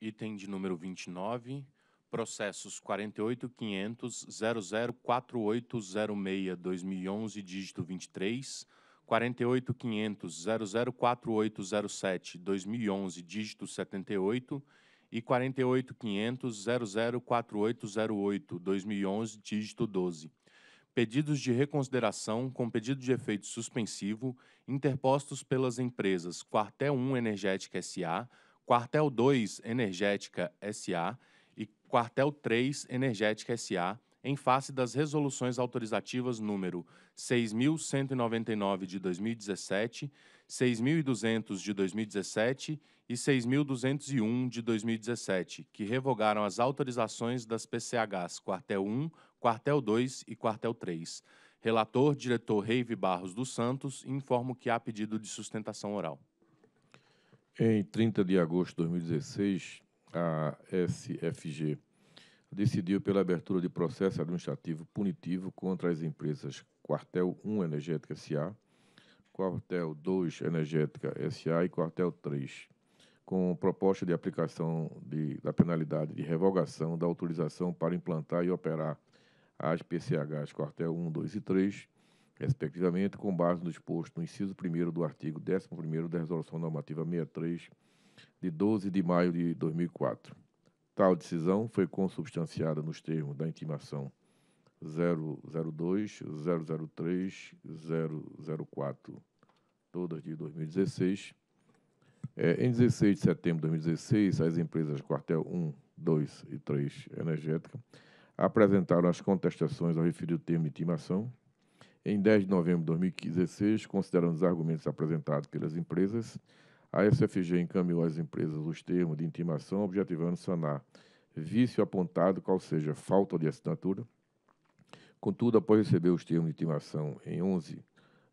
item de número 29, processos 48.500.004806-2011, dígito 23, 48.500.004807-2011, dígito 78 e 48.500.004808-2011, dígito 12. Pedidos de reconsideração com pedido de efeito suspensivo interpostos pelas empresas Quartel 1 Energética SA, Quartel 2 Energética SA e Quartel 3 Energética SA, em face das resoluções autorizativas número 6199 de 2017, 6200 de 2017 e 6201 de 2017, que revogaram as autorizações das PCHs Quartel 1, Quartel 2 e Quartel 3. Relator, diretor Reive Barros dos Santos, informo que há pedido de sustentação oral. Em 30 de agosto de 2016, a SFG decidiu pela abertura de processo administrativo punitivo contra as empresas Quartel 1 Energética SA, Quartel 2 Energética SA e Quartel 3, com proposta de aplicação de, da penalidade de revogação da autorização para implantar e operar as PCHs Quartel 1, 2 e 3 respectivamente, com base no disposto no inciso 1 do artigo 11 da Resolução Normativa 63, de 12 de maio de 2004. Tal decisão foi consubstanciada nos termos da intimação 002, 003, 004, todas de 2016. É, em 16 de setembro de 2016, as empresas Quartel 1, 2 e 3 Energética apresentaram as contestações ao referido termo de intimação, em 10 de novembro de 2016, considerando os argumentos apresentados pelas empresas, a SFG encaminhou às empresas os termos de intimação objetivando sanar vício apontado, qual seja falta de assinatura. Contudo, após receber os termos de intimação em 11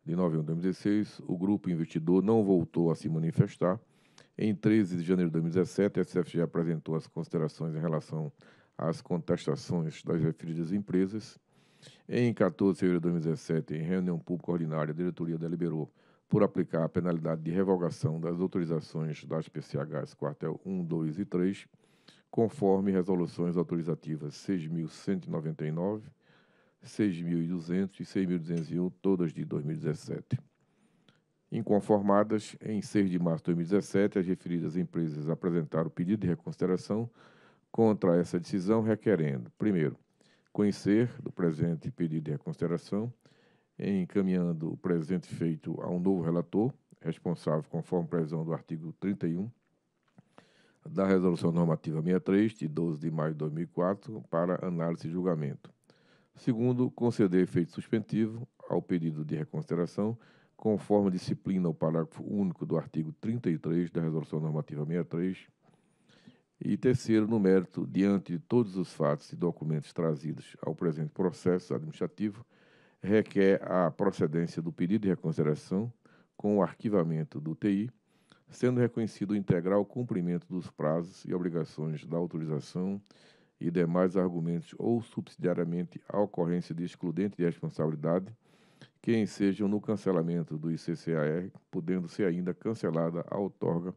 de novembro de 2016, o grupo investidor não voltou a se manifestar. Em 13 de janeiro de 2017, a SFG apresentou as considerações em relação às contestações das referidas empresas. Em 14 de fevereiro de 2017, em reunião pública ordinária, a diretoria deliberou por aplicar a penalidade de revogação das autorizações das PCHs quartel 1, 2 e 3, conforme resoluções autorizativas 6.199, 6.200 e 6.201, todas de 2017. Inconformadas, em 6 de março de 2017, as referidas empresas apresentaram pedido de reconsideração contra essa decisão, requerendo, primeiro, conhecer do presente pedido de reconsideração, encaminhando o presente feito a um novo relator, responsável conforme previsão do artigo 31 da Resolução Normativa 63, de 12 de maio de 2004, para análise e julgamento. Segundo, conceder efeito suspensivo ao pedido de reconsideração, conforme disciplina o parágrafo único do artigo 33 da Resolução Normativa 63, e terceiro, no mérito, diante de todos os fatos e documentos trazidos ao presente processo administrativo, requer a procedência do pedido de reconsideração com o arquivamento do TI, sendo reconhecido o integral cumprimento dos prazos e obrigações da autorização e demais argumentos ou subsidiariamente a ocorrência de excludente de responsabilidade que ensejam no cancelamento do ICCAR, podendo ser ainda cancelada a outorga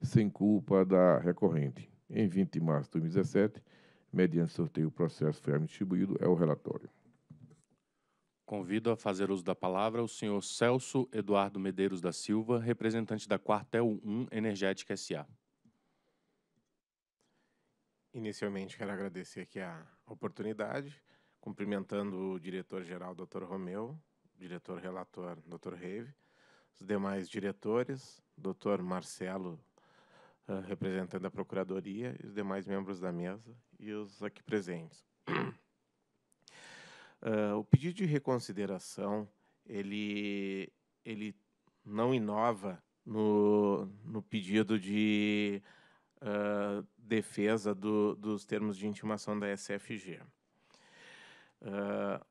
sem culpa da recorrente. Em 20 de março de 2017, mediante sorteio, o processo foi distribuído. É o relatório. Convido a fazer uso da palavra o senhor Celso Eduardo Medeiros da Silva, representante da Quartel 1 Energética SA. Inicialmente, quero agradecer aqui a oportunidade, cumprimentando o diretor-geral, Dr. Romeu, diretor-relator, Dr. Reve, os demais diretores, Dr. Marcelo ah, representando representante da Procuradoria, os demais membros da mesa e os aqui presentes. Uh, o pedido de reconsideração ele, ele não inova no, no pedido de uh, defesa do, dos termos de intimação da SFG. Uh,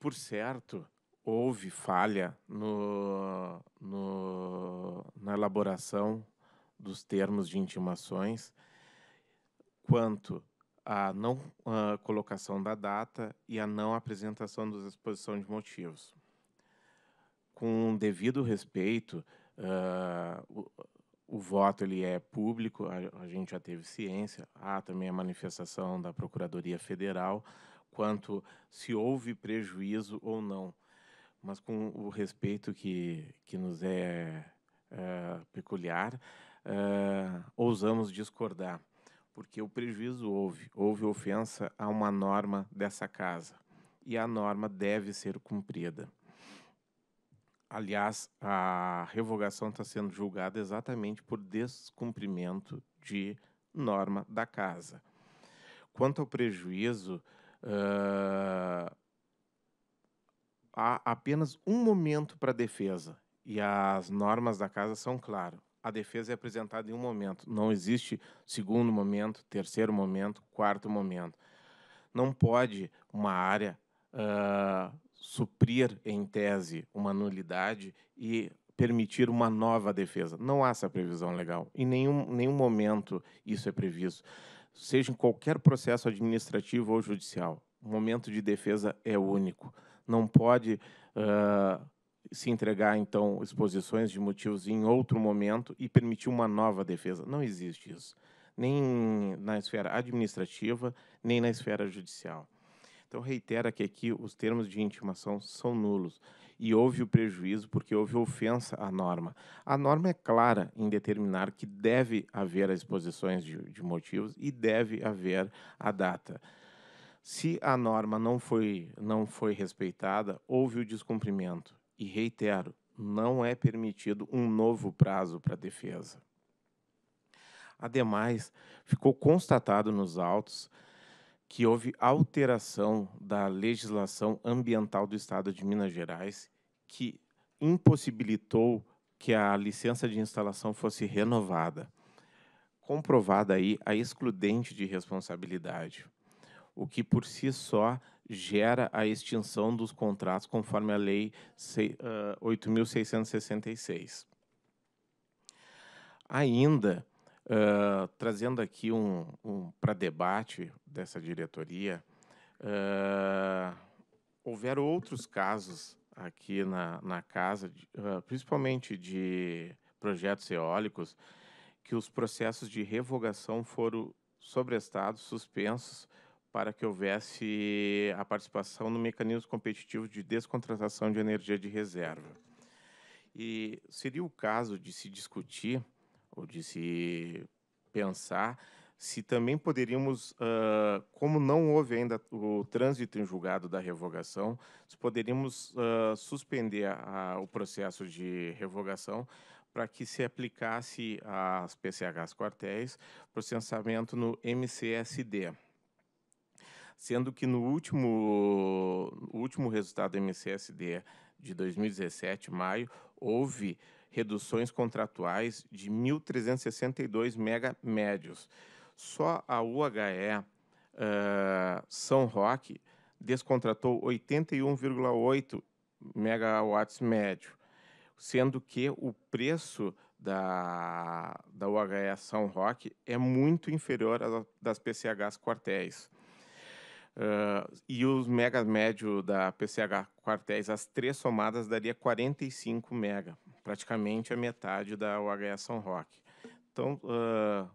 por certo, houve falha no, no, na elaboração dos termos de intimações quanto à não à colocação da data e à não apresentação da exposição de motivos. Com devido respeito, uh, o, o, voto ele é público, a, a gente já teve ciência, há também a manifestação da Procuradoria Federal quanto se houve prejuízo ou não, mas com o respeito que, que nos é, é peculiar, uh, ousamos discordar, porque o prejuízo houve, houve ofensa a uma norma dessa casa e a norma deve ser cumprida. Aliás, a revogação está sendo julgada exatamente por descumprimento de norma da casa. Quanto ao prejuízo, uh, há apenas um momento para defesa e as normas da casa são claras a defesa é apresentada em um momento. Não existe segundo momento, terceiro momento, quarto momento. Não pode uma área uh, suprir, em tese, uma nulidade e permitir uma nova defesa. Não há essa previsão legal. Em nenhum, nenhum momento isso é previsto, seja em qualquer processo administrativo ou judicial. O momento de defesa é único. Não pode. Uh, se entregar, então, exposições de motivos em outro momento e permitir uma nova defesa. Não existe isso, nem na esfera administrativa, nem na esfera judicial. Então, reitera que aqui os termos de intimação são nulos e houve o prejuízo porque houve ofensa à norma. A norma é clara em determinar que deve haver as exposições de, de motivos e deve haver a data. Se a norma não foi, não foi respeitada, houve o descumprimento. E reitero, não é permitido um novo prazo para defesa. Ademais, ficou constatado nos autos que houve alteração da legislação ambiental do Estado de Minas Gerais que impossibilitou que a licença de instalação fosse renovada, comprovada aí a excludente de responsabilidade, o que por si só gera a extinção dos contratos conforme a Lei 8.666. Ainda, uh, trazendo aqui um, um para debate dessa diretoria, uh, houveram outros casos aqui na, na casa, uh, principalmente de projetos eólicos, que os processos de revogação foram sobrestados, suspensos, para que houvesse a participação no mecanismo competitivo de descontratação de energia de reserva. E seria o caso de se discutir ou de se pensar se também poderíamos, uh, como não houve ainda o trânsito em julgado da revogação, se poderíamos uh, suspender a, a, o processo de revogação para que se aplicasse às PCHs quartéis processamento no MCSD sendo que no último, último resultado do MCSD de 2017, maio, houve reduções contratuais de 1.362 mega médios. Só a UHE uh, ah, São Roque descontratou 81,8 megawatts médio, sendo que o preço da, da UHE São Roque é muito inferior à das PCHs quartéis. Uh, e os megas médio da PCH Quartéis, as três somadas, daria 45 mega, praticamente a metade da UHS São Roque. Então, uh,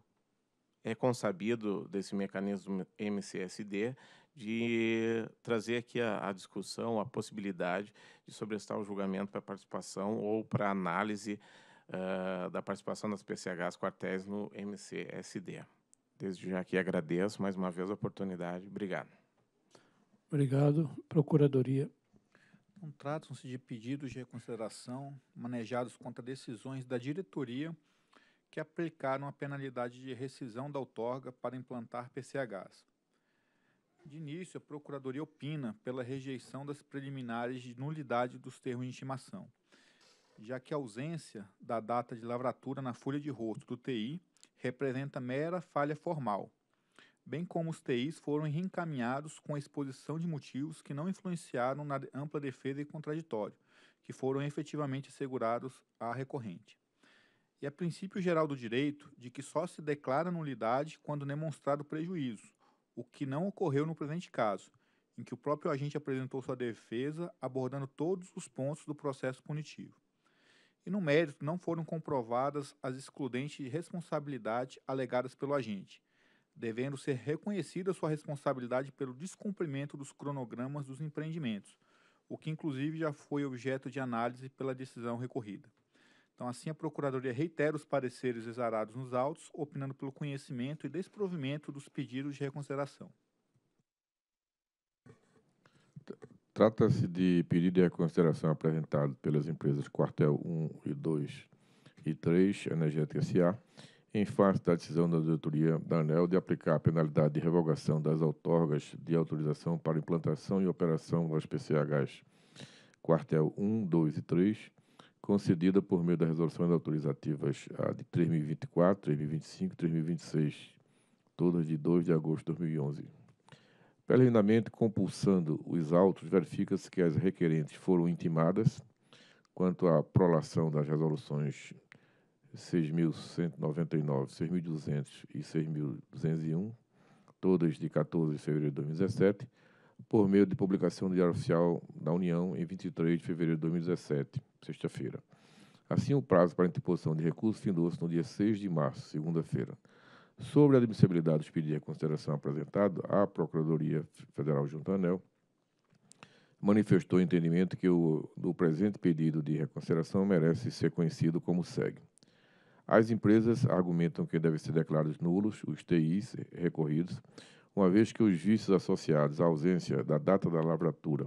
é consabido desse mecanismo MCSD de trazer aqui a, a discussão, a possibilidade de sobrestar o julgamento para participação ou para análise uh, da participação das PCHs quartéis no MCSD. Desde já que agradeço mais uma vez a oportunidade. Obrigado. Obrigado. Procuradoria. Então, Tratam-se de pedidos de reconsideração manejados contra decisões da diretoria que aplicaram a penalidade de rescisão da outorga para implantar PCHs. De início, a Procuradoria opina pela rejeição das preliminares de nulidade dos termos de intimação, já que a ausência da data de lavratura na folha de rosto do TI representa mera falha formal, bem como os TIs foram reencaminhados com a exposição de motivos que não influenciaram na ampla defesa e contraditório, que foram efetivamente assegurados à recorrente. E é princípio geral do direito de que só se declara nulidade quando demonstrado prejuízo, o que não ocorreu no presente caso, em que o próprio agente apresentou sua defesa abordando todos os pontos do processo punitivo. E no mérito não foram comprovadas as excludentes de responsabilidade alegadas pelo agente, devendo ser reconhecida sua responsabilidade pelo descumprimento dos cronogramas dos empreendimentos, o que inclusive já foi objeto de análise pela decisão recorrida. Então, assim, a Procuradoria reitera os pareceres exarados nos autos, opinando pelo conhecimento e desprovimento dos pedidos de reconsideração. Trata-se de pedido de reconsideração apresentado pelas empresas Quartel 1 e 2 e 3, Energética S.A., em face da decisão da diretoria da ANEL de aplicar a penalidade de revogação das outorgas de autorização para implantação e operação das PCHs quartel 1, 2 e 3, concedida por meio das resoluções autorizativas de 3024, 3025 e 3026, todas de 2 de agosto de 2011. Preliminarmente, compulsando os autos, verifica-se que as requerentes foram intimadas quanto à prolação das resoluções 6.199, 6.200 e 6.201, todas de 14 de fevereiro de 2017, por meio de publicação no Diário Oficial da União em 23 de fevereiro de 2017, sexta-feira. Assim, o prazo para interposição de recursos findou-se no dia 6 de março, segunda-feira. Sobre a admissibilidade dos pedidos de reconsideração apresentado, a Procuradoria Federal Junto à ANEL manifestou o entendimento que o do presente pedido de reconsideração merece ser conhecido como segue. As empresas argumentam que devem ser declarados nulos os TIs recorridos, uma vez que os vícios associados à ausência da data da lavratura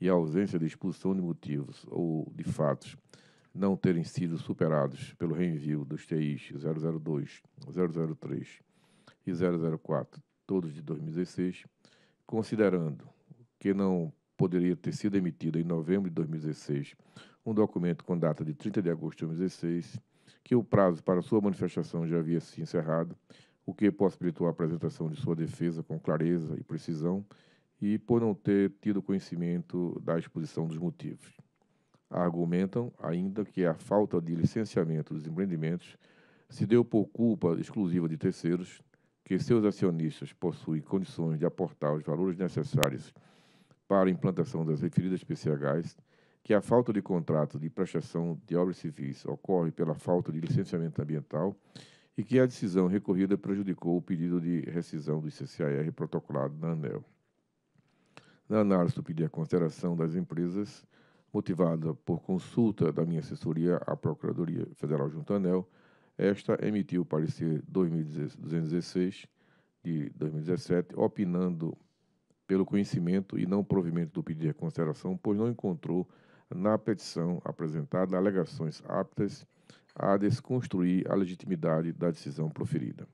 e à ausência de expulsão de motivos ou de fatos não terem sido superados pelo reenvio dos TIs 002, 003 e 004, todos de 2016, considerando que não poderia ter sido emitido em novembro de 2016 um documento com data de 30 de agosto de 2016 que o prazo para sua manifestação já havia se encerrado, o que possibilitou a apresentação de sua defesa com clareza e precisão, e por não ter tido conhecimento da exposição dos motivos. Argumentam ainda que a falta de licenciamento dos empreendimentos se deu por culpa exclusiva de terceiros, que seus acionistas possuem condições de aportar os valores necessários para a implantação das referidas PCHs que a falta de contrato de prestação de obras civis ocorre pela falta de licenciamento ambiental e que a decisão recorrida prejudicou o pedido de rescisão do ICCAR protocolado na ANEL. Na análise do pedido de consideração das empresas, motivada por consulta da minha assessoria à Procuradoria Federal junto à ANEL, esta emitiu o parecer 2216 de 2017, opinando pelo conhecimento e não provimento do pedido de consideração, pois não encontrou na petição apresentada alegações aptas a desconstruir a legitimidade da decisão proferida.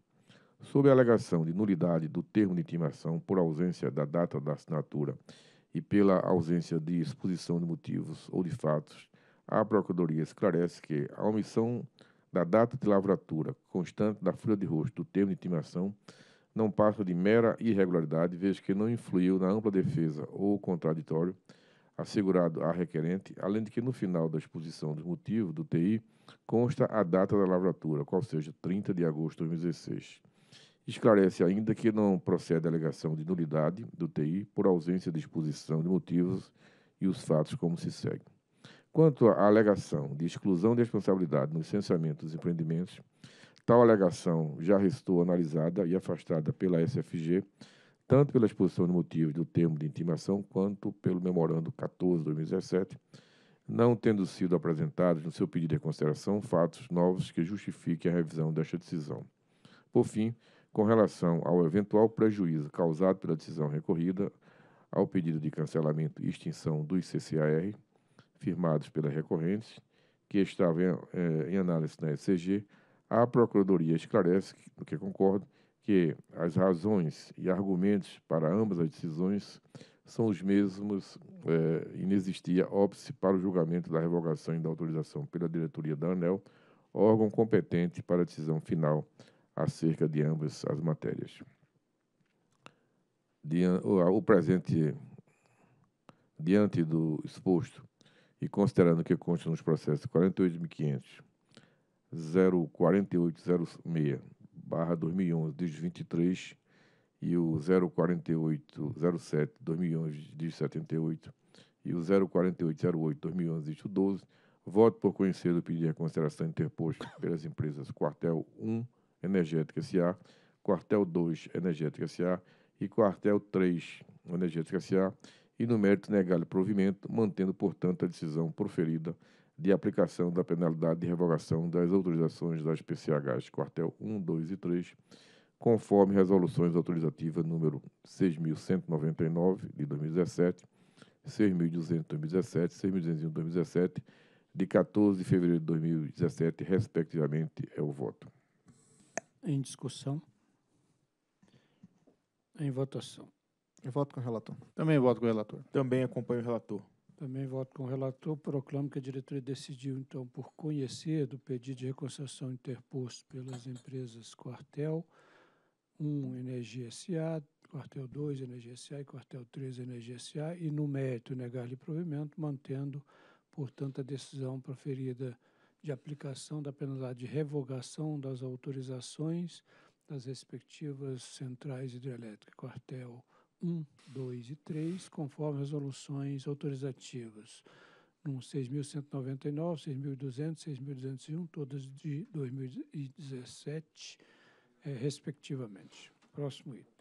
Sob a alegação de nulidade do termo de intimação por ausência da data da assinatura e pela ausência de exposição de motivos ou de fatos, a Procuradoria esclarece que a omissão da data de lavratura constante da folha de rosto do termo de intimação não passa de mera irregularidade, vez que não influiu na ampla defesa ou contraditório assegurado à requerente, além de que no final da exposição dos motivos do TI consta a data da lavratura, qual seja 30 de agosto de 2016. Esclarece ainda que não procede a alegação de nulidade do TI por ausência de exposição de motivos e os fatos como se segue. Quanto à alegação de exclusão de responsabilidade no licenciamento dos empreendimentos, tal alegação já restou analisada e afastada pela SFG tanto pela exposição de motivos do termo de intimação quanto pelo memorando 14/2017, não tendo sido apresentados no seu pedido de reconsideração fatos novos que justifiquem a revisão desta decisão. Por fim, com relação ao eventual prejuízo causado pela decisão recorrida ao pedido de cancelamento e extinção dos CCAR firmados pelas recorrentes, que estava em, eh, em análise na ECG, a Procuradoria esclarece, no que concordo, que as razões e argumentos para ambas as decisões são os mesmos é, e não existia óbice para o julgamento da revogação e da autorização pela diretoria da ANEL, órgão competente para a decisão final acerca de ambas as matérias. Diante, o presente, diante do exposto e considerando que consta nos processos 48.500, 04806, barra 2011 diz 23 e o 048 07 2011 diz 78 e o 048 08 2011 diz 12, voto por conhecer do pedido de reconsideração interposto pelas empresas Quartel 1 Energética SA, Quartel 2 Energética SA e Quartel 3 Energética SA e no mérito negar o provimento, mantendo, portanto, a decisão proferida de aplicação da penalidade de revogação das autorizações das PCHs quartel 1, 2 e 3, conforme resoluções autorizativas número 6.199 de 2017, 6.200 de 2017, 6.201 de 2017, de 14 de fevereiro de 2017, respectivamente, é o voto. Em discussão. Em votação. Eu voto com o relator. Também voto com o relator. Também acompanho o relator. Também voto com o relator, proclamo que a diretoria decidiu, então, por conhecer do pedido de reconciliação interposto pelas empresas Quartel 1 Energia SA, Quartel 2 Energia SA e Quartel 3 Energia SA, e no mérito negar-lhe provimento, mantendo, portanto, a decisão proferida de aplicação da penalidade de revogação das autorizações das respectivas centrais hidrelétricas, Quartel 1, 2 e 3, conforme resoluções autorizativas No 6.199, 6.200, 6.201, todas de 2017, é, eh, respectivamente. Próximo item.